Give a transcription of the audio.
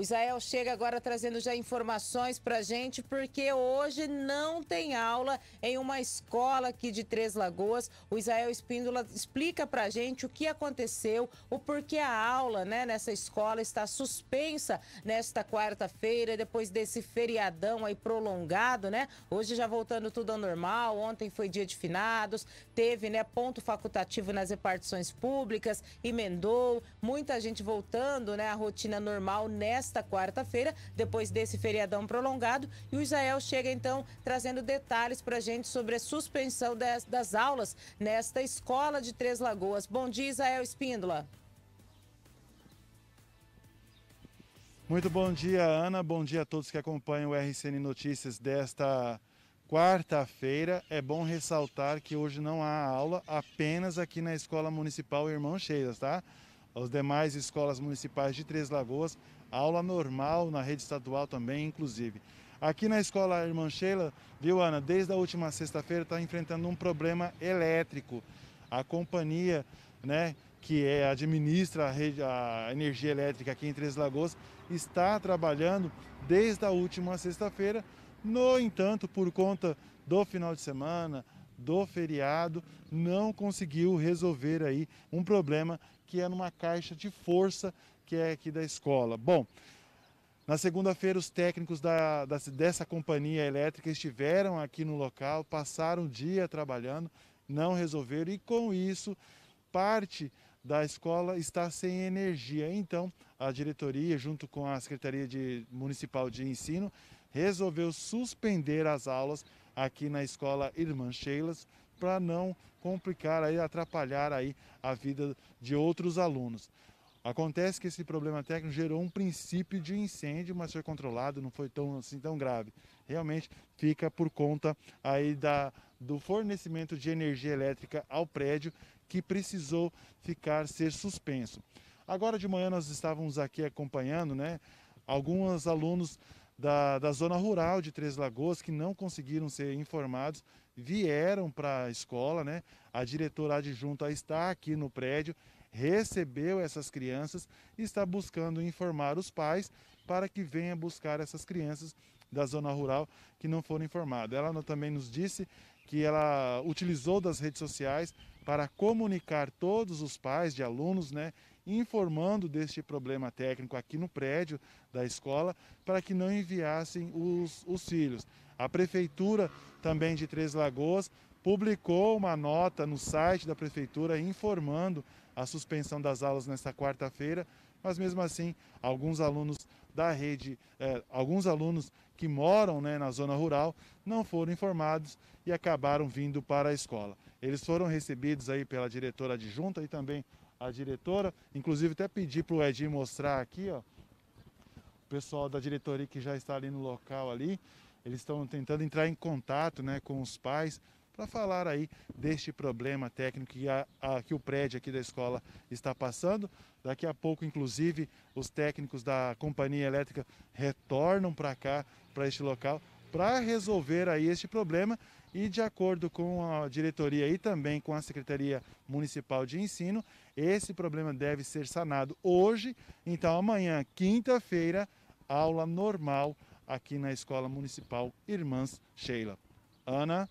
O Israel chega agora trazendo já informações para gente, porque hoje não tem aula em uma escola aqui de Três Lagoas. O Israel Espíndola explica para gente o que aconteceu, o porquê a aula né, nessa escola está suspensa nesta quarta-feira, depois desse feriadão aí prolongado, né? Hoje já voltando tudo ao normal, ontem foi dia de finados, teve né, ponto facultativo nas repartições públicas, emendou, muita gente voltando né, à rotina normal nessa nesta quarta-feira, depois desse feriadão prolongado. E o Israel chega então trazendo detalhes para a gente sobre a suspensão das, das aulas nesta escola de Três Lagoas. Bom dia, Israel Espíndola. Muito bom dia, Ana. Bom dia a todos que acompanham o RCN Notícias desta quarta-feira. É bom ressaltar que hoje não há aula, apenas aqui na Escola Municipal Irmão Cheiras, tá? aos demais escolas municipais de Três Lagoas, aula normal na rede estadual também, inclusive. Aqui na escola Irmã Sheila, viu, Ana, desde a última sexta-feira está enfrentando um problema elétrico. A companhia, né, que é, administra a, rede, a energia elétrica aqui em Três Lagoas, está trabalhando desde a última sexta-feira. No entanto, por conta do final de semana, do feriado, não conseguiu resolver aí um problema que é numa caixa de força que é aqui da escola. Bom, na segunda-feira, os técnicos da, da, dessa companhia elétrica estiveram aqui no local, passaram o dia trabalhando, não resolveram e, com isso, parte da escola está sem energia. Então, a diretoria, junto com a Secretaria de, Municipal de Ensino, resolveu suspender as aulas aqui na escola Irmã Sheilas, para não complicar aí, atrapalhar aí a vida de outros alunos. Acontece que esse problema técnico gerou um princípio de incêndio, mas foi controlado, não foi tão assim tão grave. Realmente fica por conta aí da, do fornecimento de energia elétrica ao prédio que precisou ficar ser suspenso. Agora de manhã nós estávamos aqui acompanhando, né? Alguns alunos da, da zona rural de Três Lagoas que não conseguiram ser informados, vieram para a escola, né? A diretora adjunta está aqui no prédio, recebeu essas crianças e está buscando informar os pais para que venham buscar essas crianças da zona rural que não foram informadas. Ela também nos disse que ela utilizou das redes sociais para comunicar todos os pais de alunos né, informando deste problema técnico aqui no prédio da escola para que não enviassem os, os filhos. A prefeitura também de Três Lagoas publicou uma nota no site da prefeitura informando a suspensão das aulas nesta quarta-feira, mas mesmo assim, alguns alunos da rede, eh, alguns alunos que moram né, na zona rural não foram informados e acabaram vindo para a escola. Eles foram recebidos aí pela diretora adjunta e também a diretora. Inclusive até pedi para o Edinho mostrar aqui, ó. O pessoal da diretoria que já está ali no local ali. Eles estão tentando entrar em contato né, com os pais para falar aí deste problema técnico que, a, a, que o prédio aqui da escola está passando. Daqui a pouco, inclusive, os técnicos da companhia elétrica retornam para cá, para este local, para resolver aí este problema e de acordo com a diretoria e também com a Secretaria Municipal de Ensino, esse problema deve ser sanado hoje, então amanhã, quinta-feira, aula normal aqui na Escola Municipal Irmãs Sheila. Ana